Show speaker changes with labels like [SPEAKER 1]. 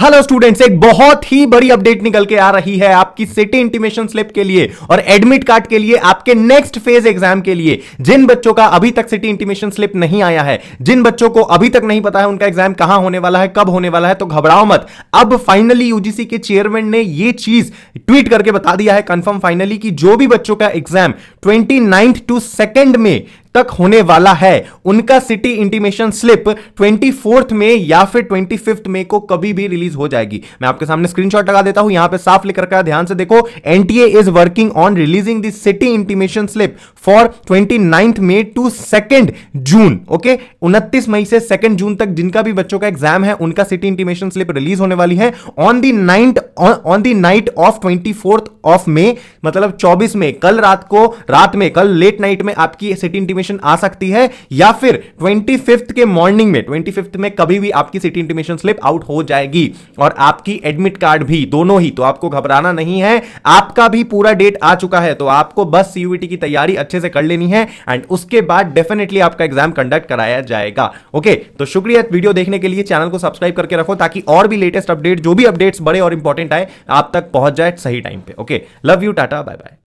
[SPEAKER 1] hello students एक बहुत ही बड़ी अपडेट निकल के आ रही है आपकी सिटी इंटीमेशन स्लिप के लिए और एडमिट कार्ड के लिए आपके नेक्स्ट फेज एग्जाम के लिए जिन बच्चों का अभी तक सिटी इंटीमेशन स्लिप नहीं आया है जिन बच्चों को अभी तक नहीं पता है उनका एग्जाम कहां होने वाला है कब होने वाला है तो घबराओ मत अब फाइनली यूजीसी के चेयरमैन ने यह चीज ट्वीट करके बता दिया है कंफर्म फाइनली कि जो भी बच्चों का एग्जाम ट्वेंटी टू सेकेंड में तक होने वाला है उनका city intimation slip twenty fourth में या फिर ट्वेंटी फिफ्थ मई को कभी भी रिलीज हो जाएगी मैं आपके सामने स्क्रीनशॉट लगा देता हूं यहां पे साफ लिख रखा है ध्यान से देखो NTA is working on releasing this city intimation slip for twenty ninth May to second June okay उनतीस मई से सेकेंड जून तक जिनका भी बच्चों का एग्जाम है उनका सिटी इंटीमेशन स्लिप रिलीज होने वाली है on the ninth on the night of twenty of May मतलब चौबीस में कल रात को रात में कल लेट नाइट में आपकी सिटी इंटीमेशन आ सकती है या फिर ट्वेंटी के मॉर्निंग में ट्वेंटी में कभी भी आपकी सिटी इंटीमेशन स्लिप आउट हो जाएगी और आपकी एडमिट कार्ड भी दोनों ही तो आपको घबराना नहीं है आपका भी पूरा डेट आ चुका है तो आपको बस सीयूटी की तैयारी अच्छे से कर लेनी है एंड उसके बाद डेफिनेटली आपका एग्जाम कंडक्ट कराया जाएगा ओके तो शुक्रिया वीडियो देखने के लिए चैनल को सब्सक्राइब करके रखो ताकि और भी लेटेस्ट अपडेट जो भी अपडेट्स बड़े और इंपॉर्टेंट आए आप तक पहुंच जाए सही टाइम पे okay love you ta ta bye bye